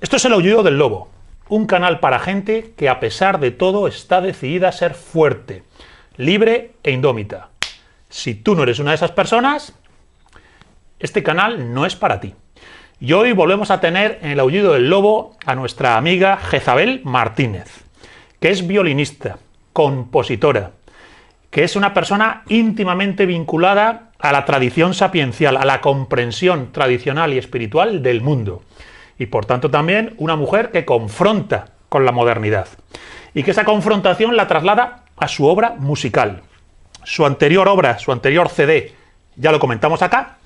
Esto es el aullido del lobo, un canal para gente que a pesar de todo está decidida a ser fuerte, libre e indómita. Si tú no eres una de esas personas, este canal no es para ti. Y hoy volvemos a tener en el aullido del lobo a nuestra amiga Jezabel Martínez, que es violinista, compositora, que es una persona íntimamente vinculada a la tradición sapiencial, a la comprensión tradicional y espiritual del mundo y por tanto también una mujer que confronta con la modernidad y que esa confrontación la traslada a su obra musical. Su anterior obra, su anterior CD, ya lo comentamos acá,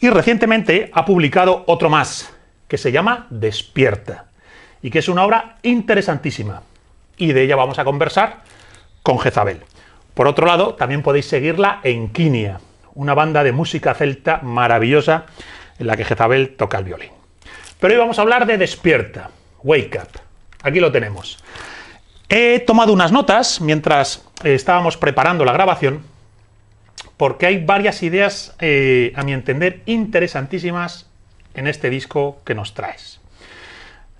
y recientemente ha publicado otro más, que se llama Despierta, y que es una obra interesantísima, y de ella vamos a conversar con Jezabel. Por otro lado, también podéis seguirla en Quinia, una banda de música celta maravillosa en la que Jezabel toca el violín. Pero hoy vamos a hablar de despierta, wake up. Aquí lo tenemos. He tomado unas notas mientras eh, estábamos preparando la grabación, porque hay varias ideas, eh, a mi entender, interesantísimas en este disco que nos traes.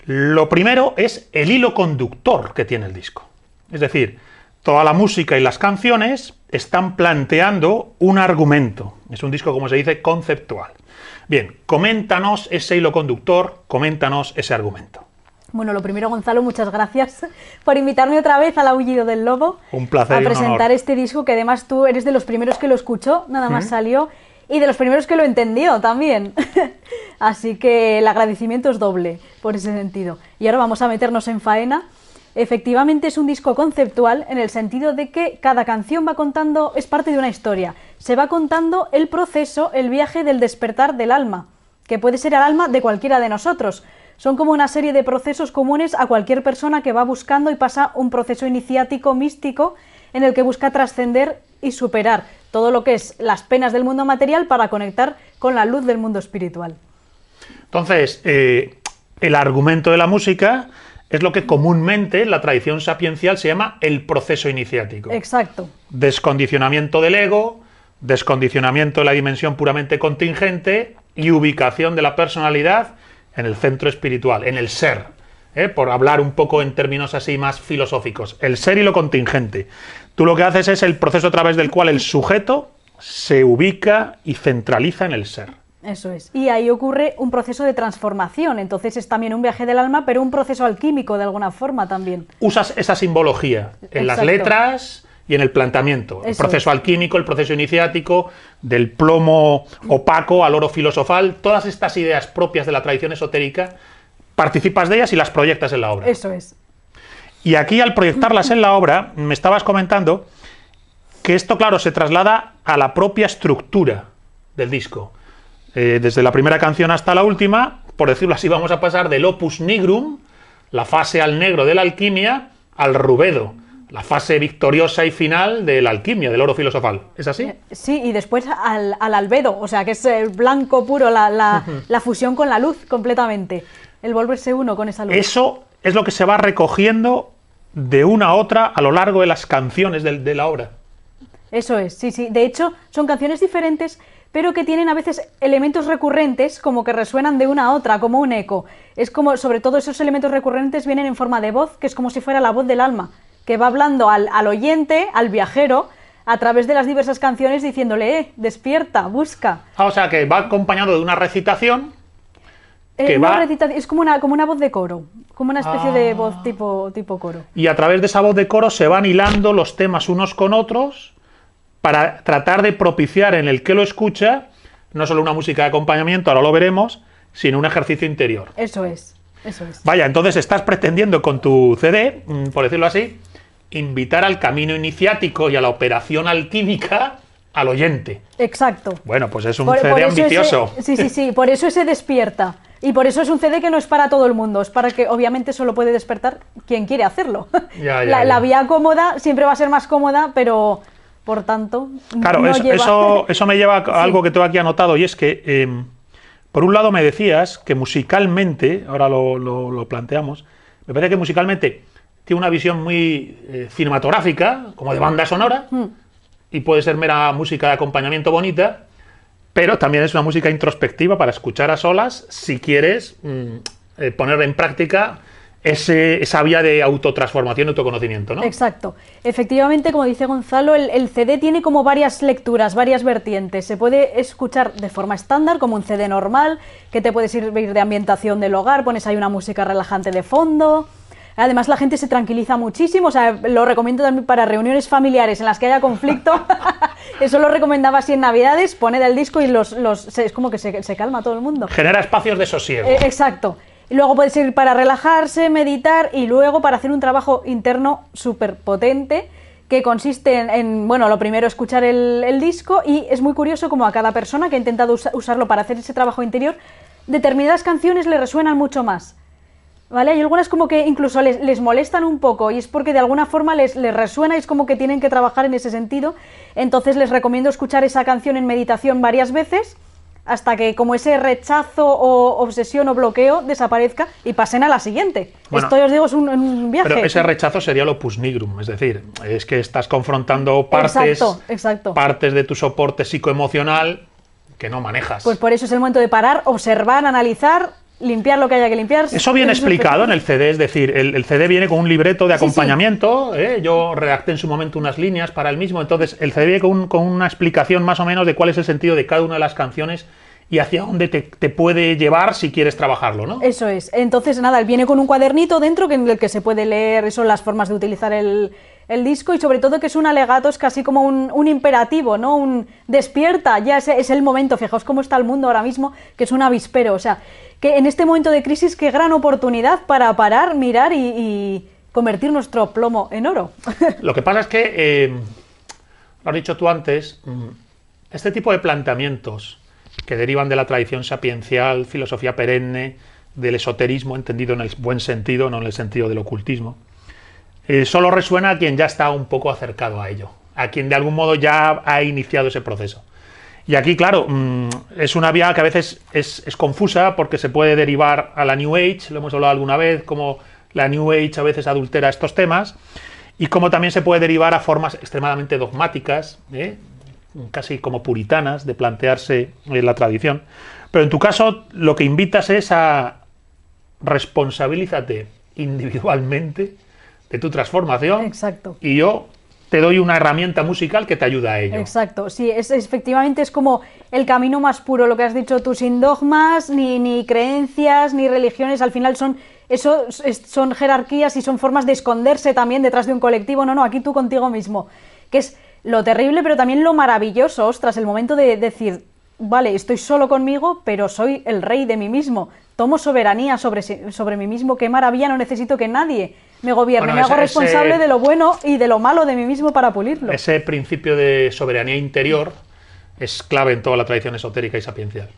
Lo primero es el hilo conductor que tiene el disco. Es decir, toda la música y las canciones están planteando un argumento. Es un disco, como se dice, conceptual. Bien, coméntanos ese hilo conductor, coméntanos ese argumento. Bueno, lo primero, Gonzalo, muchas gracias por invitarme otra vez al Aullido del Lobo. Un placer. A presentar este disco que además tú eres de los primeros que lo escuchó, nada más salió, y de los primeros que lo entendió también. Así que el agradecimiento es doble por ese sentido. Y ahora vamos a meternos en faena. Efectivamente es un disco conceptual en el sentido de que cada canción va contando, es parte de una historia, se va contando el proceso, el viaje del despertar del alma, que puede ser el alma de cualquiera de nosotros. Son como una serie de procesos comunes a cualquier persona que va buscando y pasa un proceso iniciático místico en el que busca trascender y superar todo lo que es las penas del mundo material para conectar con la luz del mundo espiritual. Entonces, eh, el argumento de la música es lo que comúnmente la tradición sapiencial se llama el proceso iniciático. Exacto. Descondicionamiento del ego, descondicionamiento de la dimensión puramente contingente y ubicación de la personalidad en el centro espiritual, en el ser. ¿eh? Por hablar un poco en términos así más filosóficos, el ser y lo contingente. Tú lo que haces es el proceso a través del cual el sujeto se ubica y centraliza en el ser. Eso es. Y ahí ocurre un proceso de transformación. Entonces es también un viaje del alma, pero un proceso alquímico de alguna forma también. Usas esa simbología en las letras y en el planteamiento. el proceso alquímico, el proceso iniciático, del plomo opaco al oro filosofal, todas estas ideas propias de la tradición esotérica, participas de ellas y las proyectas en la obra. Eso es. Y aquí al proyectarlas en la obra, me estabas comentando que esto, claro, se traslada a la propia estructura del disco. Eh, desde la primera canción hasta la última, por decirlo así, vamos a pasar del opus nigrum, la fase al negro de la alquimia, al rubedo, la fase victoriosa y final de la alquimia, del oro filosofal. ¿Es así? Eh, sí, y después al, albedo, o sea, que es el eh, blanco puro, la, la, fusión con la luz completamente, el volverse uno con esa luz. Eso es lo que se va recogiendo de una a otra a lo largo de las canciones de la obra. Eso es, sí, sí. De hecho, son canciones diferentes pero que tienen a veces elementos recurrentes como que resuenan de una a otra, como un eco. Es como, sobre todo esos elementos recurrentes vienen en forma de voz, que es como si fuera la voz del alma, que va hablando al, oyente, al viajero, a través de las diversas canciones diciéndole, eh, despierta, busca. Ah, o sea, que va acompañado de una recitación. Eh, que va... es como una, como una voz de coro, como una especie de ah. voz tipo, tipo coro. Y a través de esa voz de coro se van hilando los temas unos con otros para tratar de propiciar en el que lo escucha no solo una música de acompañamiento, ahora lo veremos, sino un ejercicio interior. Eso es, eso es. Vaya, entonces estás pretendiendo con tu CD, mm, por decirlo así, invitar al camino iniciático y a la operación alquímica al oyente. Exacto. Bueno, pues es un CD ambicioso. sí, sí, sí, por eso se despierta. Y por eso es un CD que no es para todo el mundo, es para que obviamente solo puede despertar quien quiere hacerlo. la, vía cómoda siempre va a ser más cómoda, pero por tanto, claro, eso, eso, me lleva a algo que tengo aquí anotado y es que, eh, por un lado, me decías que musicalmente, ahora lo, planteamos, me parece que musicalmente tiene una visión muy eh, cinematográfica, como de banda sonora, hmm. y puede ser mera música de acompañamiento bonita, pero también es una música introspectiva para escuchar a solas si quieres mm, eh, ponerla en práctica esa vía de autotransformación, autoconocimiento, ¿no? Exacto. Efectivamente, como dice Gonzalo, el, CD tiene como varias lecturas, varias vertientes. Se puede escuchar de forma estándar, como un CD normal, que te puede servir de ambientación del hogar, pones ahí una música relajante de fondo. Además, la gente se tranquiliza muchísimo, o sea, lo recomiendo también para reuniones familiares en las que haya conflicto. Eso lo recomendaba así en Navidades, poned el disco y los, los, es como que se, calma todo el mundo. Genera espacios de sosiego. Eh, exacto luego puede ir para relajarse, meditar y luego para hacer un trabajo interno súper potente que consiste en, bueno, lo primero, escuchar el, disco y es muy curioso como a cada persona que ha intentado usarlo para hacer ese trabajo interior, determinadas canciones le resuenan mucho más. ¿Vale? Hay algunas como que incluso les, molestan un poco y es porque de alguna forma les, les, resuena y es como que tienen que trabajar en ese sentido. Entonces les recomiendo escuchar esa canción en meditación varias veces hasta que como ese rechazo o obsesión o bloqueo desaparezca y pasen a la siguiente. Esto, os digo, es un, viaje. Pero ese rechazo sería lo pusnigrum, es decir, es que estás confrontando partes, partes de tu soporte psicoemocional que no manejas. Pues por eso es el momento de parar, observar, analizar limpiar lo que haya que limpiar. Eso viene explicado en el CD, es decir, el, CD viene con un libreto de acompañamiento, ¿eh? yo redacté en su momento unas líneas para el mismo, entonces el CD viene con, con, una explicación más o menos de cuál es el sentido de cada una de las canciones y hacia dónde te, puede llevar si quieres trabajarlo, ¿no? Eso es. Entonces, nada, él viene con un cuadernito dentro que en el que se puede leer, son las formas de utilizar el, disco y sobre todo que es un alegato, es casi como un, imperativo, ¿no? Un despierta, ya es, es, el momento, fijaos cómo está el mundo ahora mismo, que es un avispero, o sea, que en este momento de crisis, qué gran oportunidad para parar, mirar y, convertir nuestro plomo en oro. Lo que pasa es que, eh, lo has dicho tú antes, mm, este tipo de planteamientos que derivan de la tradición sapiencial, filosofía perenne, del esoterismo, entendido en el buen sentido, no en el sentido del ocultismo, eh, solo resuena a quien ya está un poco acercado a ello, a quien de algún modo ya ha iniciado ese proceso. Y aquí, claro, mm, es una vía que a veces es, confusa porque se puede derivar a la New Age, lo hemos hablado alguna vez, como la New Age a veces adultera estos temas, y como también se puede derivar a formas extremadamente dogmáticas, ¿eh? casi como puritanas de plantearse eh, la tradición. Pero en tu caso lo que invitas es a responsabilízate individualmente de tu transformación. Exacto. Y yo te doy una herramienta musical que te ayuda a ello. Exacto, sí, es, efectivamente es como el camino más puro, lo que has dicho tú, sin dogmas, ni, ni creencias, ni religiones, al final son, eso, son jerarquías y son formas de esconderse también detrás de un colectivo, no, no, aquí tú contigo mismo, que es lo terrible, pero también lo maravilloso, ostras, el momento de decir, vale, estoy solo conmigo, pero soy el rey de mí mismo, tomo soberanía sobre, sobre mí mismo, qué maravilla, no necesito que nadie me gobierne, me hago responsable de lo bueno y de lo malo de mí mismo para pulirlo. Ese principio de soberanía interior es clave en toda la tradición esotérica y sapiencial.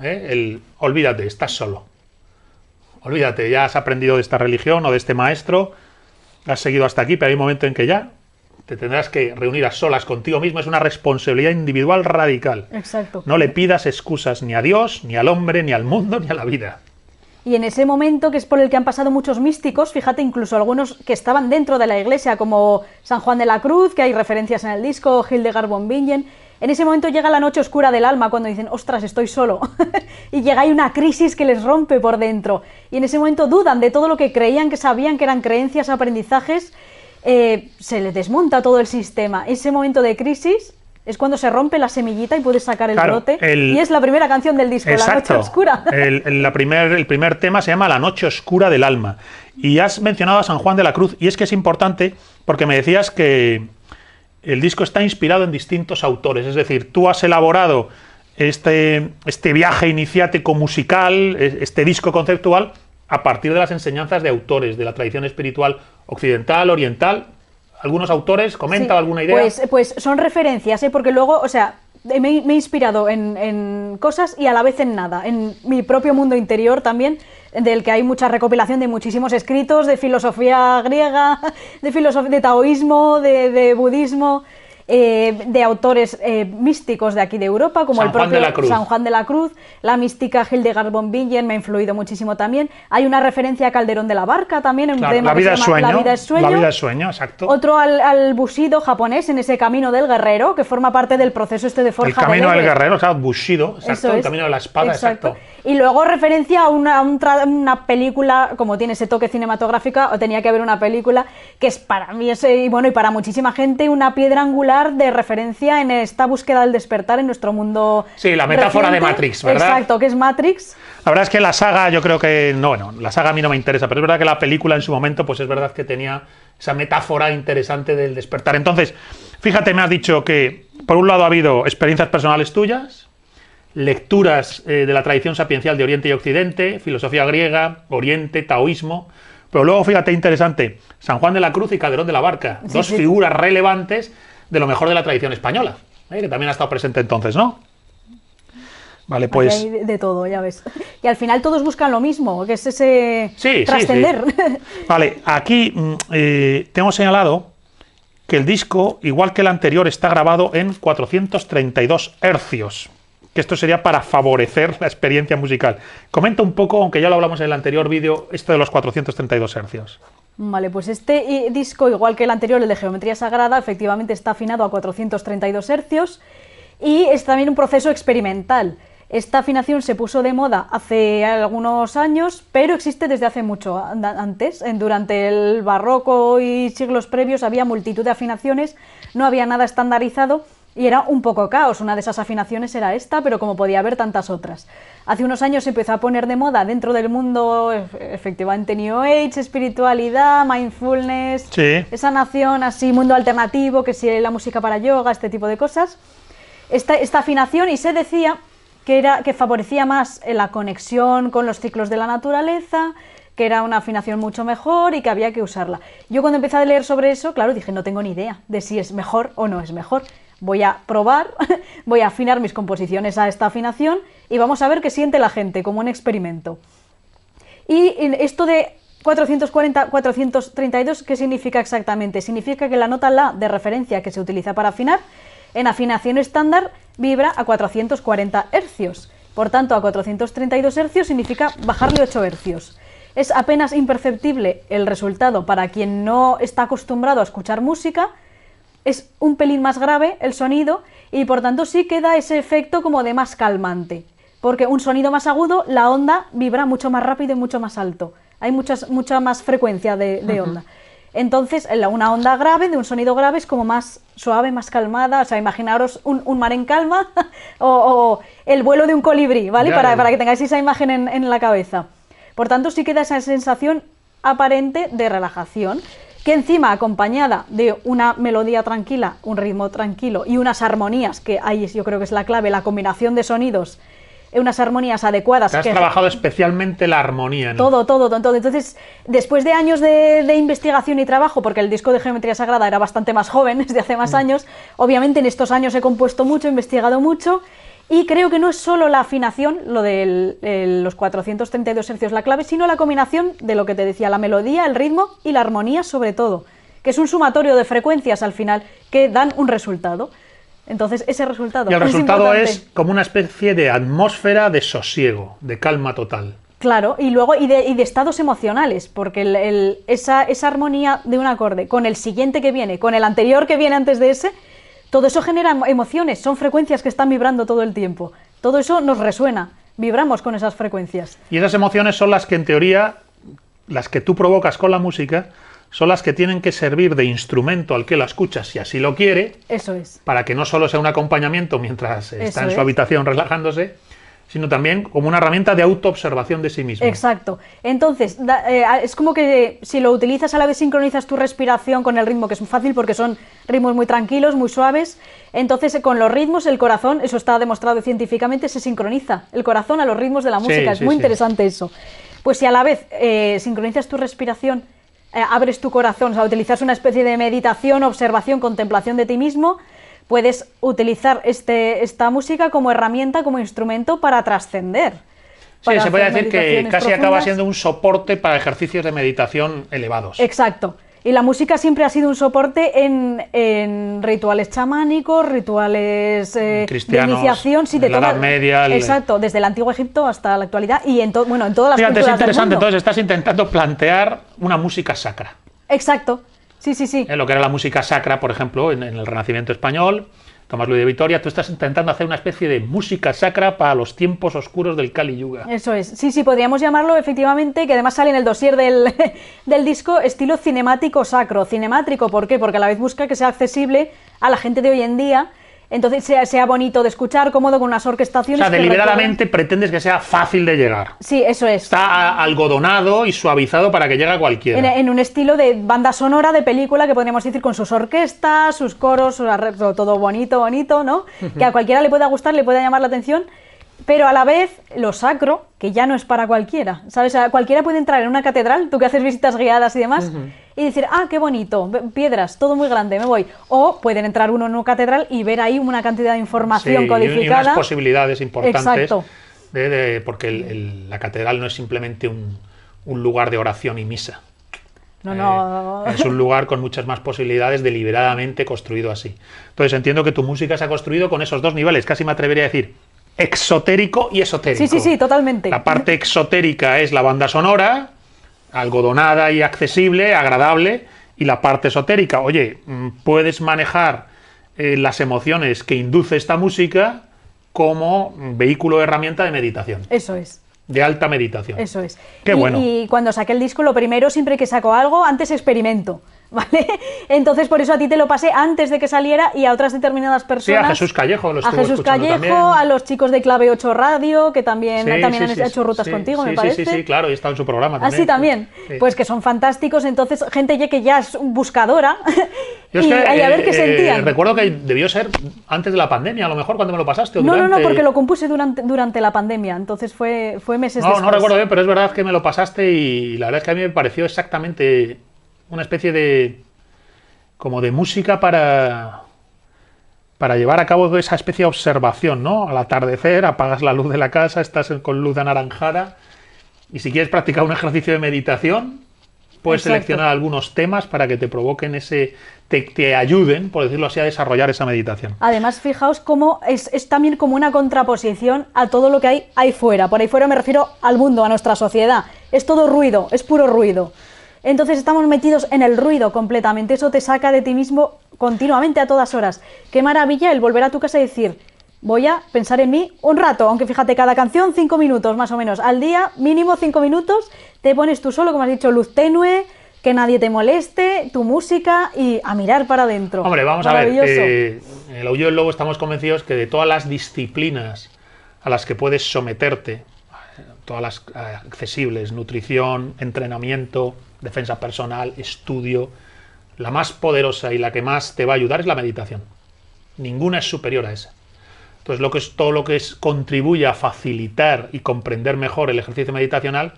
¿eh? El, olvídate, estás solo. Olvídate, ya has aprendido de esta religión o de este maestro, has seguido hasta aquí, pero hay un momento en que ya te tendrás que reunir a solas contigo mismo. Es una responsabilidad individual radical. Exacto. No le pidas excusas ni a Dios, ni al hombre, ni al mundo, ni a la vida. Y en ese momento, que es por el que han pasado muchos místicos, fíjate, incluso algunos que estaban dentro de la iglesia, como San Juan de la Cruz, que hay referencias en el disco, Hildegard von Bingen, en ese momento llega la noche oscura del alma cuando dicen, ostras, estoy solo. y llega hay una crisis que les rompe por dentro. Y en ese momento dudan de todo lo que creían, que sabían que eran creencias, aprendizajes, eh, se le desmonta todo el sistema. Ese momento de crisis es cuando se rompe la semillita y puedes sacar el brote. Y es la primera canción del disco, La Noche Oscura. El, primer, tema se llama La Noche Oscura del Alma. Y has mencionado a San Juan de la Cruz, y es que es importante porque me decías que el disco está inspirado en distintos autores. Es decir, tú has elaborado este, este viaje iniciático musical, e, este disco conceptual, a partir de las enseñanzas de autores de la tradición espiritual occidental, oriental. ¿Algunos autores? ¿Comenta alguna idea? Pues, pues, son referencias, ¿eh? porque luego, o sea, eh, me, he inspirado en, cosas y a la vez en nada, en mi propio mundo interior también, del que hay mucha recopilación de muchísimos escritos, de filosofía griega, de, filosofía de taoísmo, de budismo, eh, de autores eh, místicos de aquí de Europa, como el propio San Juan de la Cruz, la mística Hildegard von Bingen me ha influido muchísimo también. Hay una referencia a Calderón de la Barca también, en un tema la vida, la vida es sueño. exacto. Otro al, al, Bushido japonés, en ese camino del guerrero, que forma parte del proceso este de forja El camino del guerrero, o sea, Bushido, exacto, el camino de la espada, exacto. Y luego referencia a una, película, como tiene ese toque cinematográfico o tenía que haber una película, que es para mí, eh, bueno, y para muchísima gente, una piedra angular de referencia en esta búsqueda del despertar en nuestro mundo. Sí, la metáfora de Matrix, ¿verdad? Exacto, que es Matrix. La verdad es que la saga, yo creo que. No, bueno, la saga a mí no me interesa, pero es verdad que la película en su momento, pues es verdad que tenía esa metáfora interesante del despertar. Entonces, fíjate, me has dicho que por un lado ha habido experiencias personales tuyas, lecturas eh, de la tradición sapiencial de Oriente y Occidente, filosofía griega, Oriente, taoísmo. Pero luego, fíjate, interesante, San Juan de la Cruz y Calderón de la Barca, dos figuras relevantes de lo mejor de la tradición española, ¿eh? que también ha estado presente entonces, ¿no? Vale, pues. de todo, ya ves. Y al final todos buscan lo mismo, que es ese trascender. Vale, aquí mm, eh, tengo señalado que el disco, igual que el anterior, está grabado en 432 hercios. Que esto sería para favorecer la experiencia musical. Comenta un poco, aunque ya lo hablamos en el anterior vídeo, esto de los 432 hercios. Vale, pues este eh, disco, igual que el anterior, el de Geometría Sagrada, efectivamente está afinado a 432 hercios y es también un proceso experimental. Esta afinación se puso de moda hace algunos años, pero existe desde hace mucho antes. Durante el barroco y siglos previos había multitud de afinaciones, no había nada estandarizado y era un poco caos, una de esas afinaciones era esta, pero como podía haber tantas otras. Hace unos años se empezó a poner de moda dentro del mundo, efectivamente, New Age, espiritualidad, mindfulness, esa nación así, mundo alternativo, que si la música para yoga, este tipo de cosas. Esta, afinación, y se decía que, era, que favorecía más la conexión con los ciclos de la naturaleza, que era una afinación mucho mejor y que había que usarla. Yo cuando empecé a leer sobre eso, claro, dije, no tengo ni idea de si es mejor o no es mejor voy a probar, voy a afinar mis composiciones a esta afinación y vamos a ver qué siente la gente, como un experimento. Y esto de 440, 432, ¿qué significa exactamente? Significa que la nota La de referencia que se utiliza para afinar, en afinación estándar, vibra a 440 hercios. Por tanto, a 432 hercios significa bajarle 8 hercios. Es apenas imperceptible el resultado para quien no está acostumbrado a escuchar música, es un pelín más grave el sonido y por tanto sí queda ese efecto como de más calmante. Porque un sonido más agudo, la onda vibra mucho más rápido y mucho más alto. Hay muchas, mucha más frecuencia de, onda. Entonces, una onda grave, de un sonido grave, es como más suave, más calmada. O sea, imaginaros un, mar en calma o, el vuelo de un colibrí, ¿vale? para, que tengáis esa imagen en la cabeza. Por tanto, sí queda esa sensación aparente de relajación que encima acompañada de una melodía tranquila, un ritmo tranquilo y unas armonías, que ahí yo creo que es la clave, la combinación de sonidos, eh, unas armonías adecuadas. Que has trabajado especialmente la armonía, ¿no? Todo, todo, todo. Entonces, después de años de, investigación y trabajo, porque el disco de Geometría Sagrada era bastante más joven, desde hace más mm. años, obviamente en estos años he compuesto mucho, he investigado mucho y creo que no es solo la afinación, lo de los 432 hercios la clave, sino la combinación de lo que te decía, la melodía, el ritmo y la armonía sobre todo, que es un sumatorio de frecuencias al final que dan un resultado. Entonces, ese resultado. Y el resultado es como una especie de atmósfera de sosiego, de calma total. Claro, y luego y de, estados emocionales, porque esa, esa, armonía de un acorde con el siguiente que viene, con el anterior que viene antes de ese, todo eso genera emociones, son frecuencias que están vibrando todo el tiempo. Todo eso nos resuena, vibramos con esas frecuencias. Y esas emociones son las que en teoría, las que tú provocas con la música, son las que tienen que servir de instrumento al que la escuchas, si así lo quiere. Eso es. Para que no solo sea un acompañamiento mientras está en su habitación relajándose, sino también como una herramienta de autoobservación de sí mismo. Exacto. Entonces, eh, es como que si lo utilizas a la vez sincronizas tu respiración con el ritmo, que es muy fácil porque son ritmos muy tranquilos, muy suaves. Entonces, con los ritmos, el corazón, eso está demostrado científicamente, se sincroniza el corazón a los ritmos de la música. es muy interesante eso. Pues si a la vez eh, sincronizas tu respiración, eh, abres tu corazón, o sea, utilizas una especie de meditación, observación, contemplación de ti mismo, puedes utilizar este, esta música como herramienta, como instrumento para trascender. Sí, se puede decir que casi acaba siendo un soporte para ejercicios de meditación elevados. Exacto. Y la música siempre ha sido un soporte en, rituales chamánicos, rituales eh, de iniciación, sí, de la Media. Exacto, desde el Antiguo Egipto hasta la actualidad y en, bueno, en todas las Fíjate, es interesante, entonces estás intentando plantear una música sacra. Exacto, Sí, sí, sí. En lo que era la música sacra, por ejemplo, en, el Renacimiento español. Tomás Luis de Vitoria, tú estás intentando hacer una especie de música sacra para los tiempos oscuros del Kali Yuga. Eso es, sí, sí, podríamos llamarlo efectivamente, que además sale en el dossier del, del disco, estilo cinemático sacro. Cinemático, ¿por qué? Porque a la vez busca que sea accesible a la gente de hoy en día entonces sea, bonito de escuchar, cómodo con unas orquestaciones. O sea, deliberadamente pretendes que sea fácil de llegar. Sí, eso es. Está algodonado y suavizado para que llegue a cualquiera. En, un estilo de banda sonora de película que podríamos decir con sus orquestas, sus coros, todo bonito, bonito, ¿no? Que a cualquiera le pueda gustar, le pueda llamar la atención pero a la vez lo sacro, que ya no es para cualquiera, ¿sabes? cualquiera puede entrar en una catedral, tú que haces visitas guiadas y demás, y decir, ah, qué bonito, piedras, todo muy grande, me voy. O pueden entrar uno en una catedral y ver ahí una cantidad de información sí, codificada. Y unas posibilidades importantes. porque la catedral no es simplemente un, lugar de oración y misa. No, eh, no. Es un lugar con muchas más posibilidades deliberadamente construido así. Entonces entiendo que tu música se ha construido con esos dos niveles, casi me atrevería a decir exotérico y esotérico. Sí, sí, sí, totalmente. La parte exotérica es la banda sonora algodonada y accesible, agradable, y la parte esotérica. Oye, mm, puedes manejar eh, las emociones que induce esta música como mm, vehículo de herramienta de meditación. Eso es. De alta meditación. Eso es. Qué bueno. Y cuando saqué el disco, lo primero, siempre que saco algo, antes experimento. ¿vale? Entonces por eso a ti te lo pasé antes de que saliera y a otras determinadas personas. Sí, a Jesús Callejo, A los chicos de Clave 8 Radio, que también, también han hecho rutas contigo, me parece. Sí, sí, sí, claro, y está en su programa ah, también. Así también. Pues que son fantásticos, entonces gente ya que ya es buscadora. y, a ver eh, qué eh, Recuerdo que debió ser antes de la pandemia, a lo mejor cuando me lo pasaste. No, no, no, porque lo compuse durante, durante la pandemia, entonces fue, fue meses después. No, no recuerdo bien, pero es verdad que me lo pasaste y la verdad es que a mí me pareció exactamente una especie de como de música para para llevar a cabo esa especie de observación, ¿no? Al atardecer apagas la luz de la casa, estás con luz anaranjada y si quieres practicar un ejercicio de meditación, puedes seleccionar algunos temas para que te provoquen ese, te, te, ayuden, por decirlo así, a desarrollar esa meditación. Además, fijaos cómo es, es, también como una contraposición a todo lo que hay ahí fuera. Por ahí fuera me refiero al mundo, a nuestra sociedad. Es todo ruido, es puro ruido. Entonces estamos metidos en el ruido completamente. Eso te saca de ti mismo continuamente a todas horas. Qué maravilla el volver a tu casa y decir, voy a pensar en mí un rato, aunque fíjate, cada canción cinco minutos más o menos. Al día, mínimo cinco minutos, te pones tú solo, como has dicho, luz tenue, que nadie te moleste, tu música y a mirar para adentro. Hombre, vamos a ver, eh, en el hoyo del lobo estamos convencidos que de todas las disciplinas a las que puedes someterte, todas las eh, accesibles, nutrición, entrenamiento, defensa personal, estudio. La más poderosa y la que más te va a ayudar es la meditación. Ninguna es superior a esa. Entonces, lo que es, todo lo que es, contribuye a facilitar y comprender mejor el ejercicio meditacional,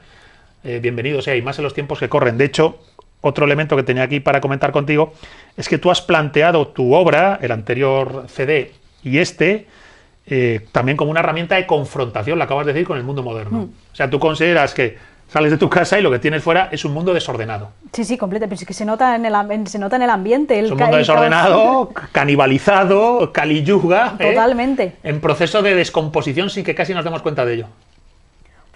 eh, bienvenido sea, y más en los tiempos que corren. De hecho, otro elemento que tenía aquí para comentar contigo es que tú has planteado tu obra, el anterior CD y este, eh, también como una herramienta de confrontación, lo acabas de decir, con el mundo moderno. Mm. O sea, tú consideras que Sales de tu casa y lo que tienes fuera es un mundo desordenado. Sí, sí, completo. Pero es que se nota en el, se nota en el ambiente. es un mundo desordenado, canibalizado, caliyuga. ¿eh? Totalmente. En proceso de descomposición sin que casi nos demos cuenta de ello.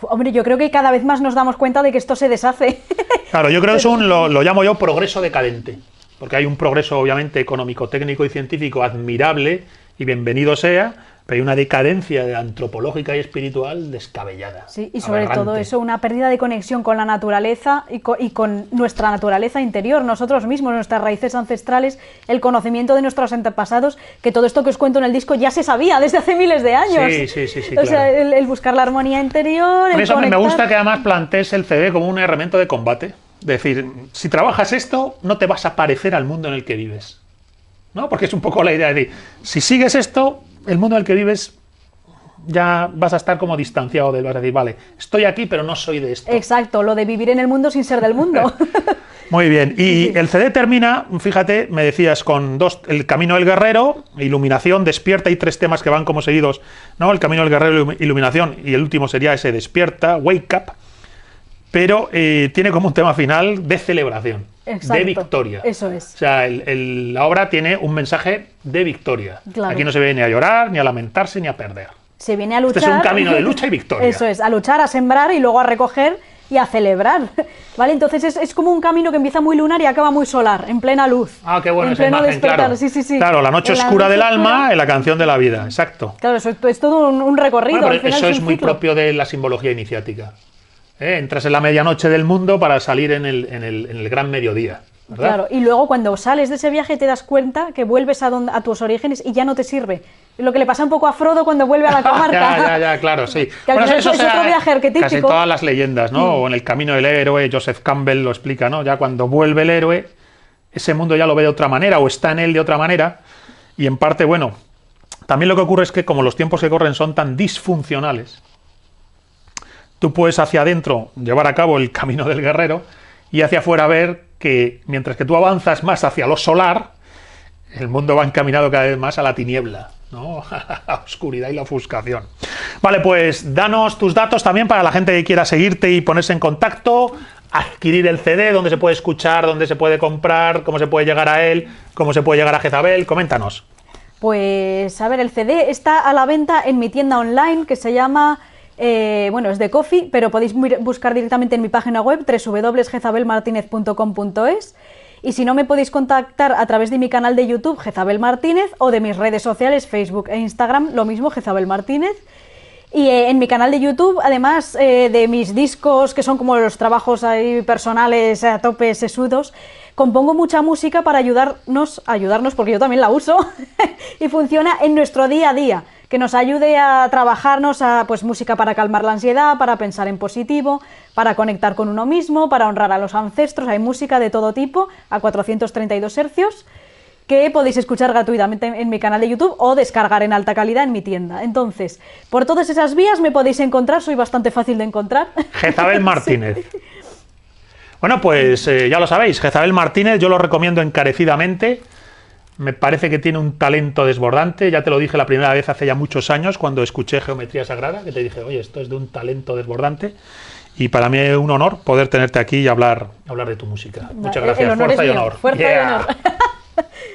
Hombre, yo creo que cada vez más nos damos cuenta de que esto se deshace. Claro, yo creo que es un, lo llamo yo progreso decadente. Porque hay un progreso, obviamente, económico, técnico y científico admirable y bienvenido sea pero hay una decadencia antropológica y espiritual descabellada. Sí, y sobre todo eso, una pérdida de conexión con la naturaleza y con, nuestra naturaleza interior, nosotros mismos, nuestras raíces ancestrales, el conocimiento de nuestros antepasados, que todo esto que os cuento en el disco ya se sabía desde hace miles de años. Sí, sí, sí. sí el, buscar la armonía interior. Por eso me gusta que además plantees el CD como un herramienta de combate. Es decir, si trabajas esto, no te vas a parecer al mundo en el que vives. ¿No? Porque es un poco la idea de, decir, si sigues esto, el mundo en el que vives ya vas a estar como distanciado de él, vas a decir, vale, estoy aquí, pero no soy de esto. Exacto, lo de vivir en el mundo sin ser del mundo. Muy bien, y el CD termina, fíjate, me decías, con dos, El Camino del Guerrero, Iluminación, Despierta, y tres temas que van como seguidos, ¿no? El Camino del Guerrero, Iluminación, y el último sería ese Despierta, Wake Up, pero eh, tiene como un tema final de celebración de victoria. Eso es. O sea, la obra tiene un mensaje de victoria. Aquí no se viene a llorar, ni a lamentarse, ni a perder. Se viene a luchar. Este es un camino de lucha y victoria. Eso es, a luchar, a sembrar y luego a recoger y a celebrar. ¿Vale? Entonces es, como un camino que empieza muy lunar y acaba muy solar, en plena luz. Ah, qué bueno, en pleno claro. Sí, sí, sí. Claro, la noche oscura del alma en la canción de la vida, exacto. Claro, eso es, todo un, recorrido. eso es, muy propio de la simbología iniciática. ¿Eh? Entras en la medianoche del mundo para salir en el, gran mediodía. Claro, y luego cuando sales de ese viaje te das cuenta que vuelves a, tus orígenes y ya no te sirve. Lo que le pasa un poco a Frodo cuando vuelve a la comarca. ya, ya, claro, sí. eso, es otro viaje Casi todas las leyendas, ¿no? O en El camino del héroe, Joseph Campbell lo explica, ¿no? Ya cuando vuelve el héroe, ese mundo ya lo ve de otra manera o está en él de otra manera. Y en parte, bueno, también lo que ocurre es que como los tiempos que corren son tan disfuncionales, Tú puedes hacia adentro llevar a cabo el camino del guerrero y hacia afuera ver que mientras que tú avanzas más hacia lo solar, el mundo va encaminado cada vez más a la tiniebla, ¿no? a la oscuridad y la ofuscación. Vale, pues danos tus datos también para la gente que quiera seguirte y ponerse en contacto, adquirir el CD, dónde se puede escuchar, dónde se puede comprar, cómo se puede llegar a él, cómo se puede llegar a Jezabel, coméntanos. Pues a ver, el CD está a la venta en mi tienda online que se llama eh, bueno, es de Coffee, pero podéis buscar directamente en mi página web www.jezabelmartinez.com.es y si no me podéis contactar a través de mi canal de YouTube Jezabel Martínez o de mis redes sociales Facebook e Instagram, lo mismo Jezabel Martínez. Y eh, en mi canal de YouTube, además eh, de mis discos, que son como los trabajos ahí personales a tope sesudos, compongo mucha música para ayudarnos, ayudarnos porque yo también la uso, y funciona en nuestro día a día que nos ayude a trabajarnos a pues música para calmar la ansiedad, para pensar en positivo, para conectar con uno mismo, para honrar a los ancestros. Hay música de todo tipo a 432 hercios que podéis escuchar gratuitamente en mi canal de YouTube o descargar en alta calidad en mi tienda. Entonces, por todas esas vías me podéis encontrar, soy bastante fácil de encontrar. Jezabel Martínez. Bueno, pues eh, ya lo sabéis, Jezabel Martínez yo lo recomiendo encarecidamente. Me parece que tiene un talento desbordante. Ya te lo dije la primera vez hace ya muchos años cuando escuché Geometría Sagrada, que te dije, oye, esto es de un talento desbordante. Y para mí es un honor poder tenerte aquí y hablar, hablar de tu música. Muchas gracias. Fuerza y honor. Fuerza y honor.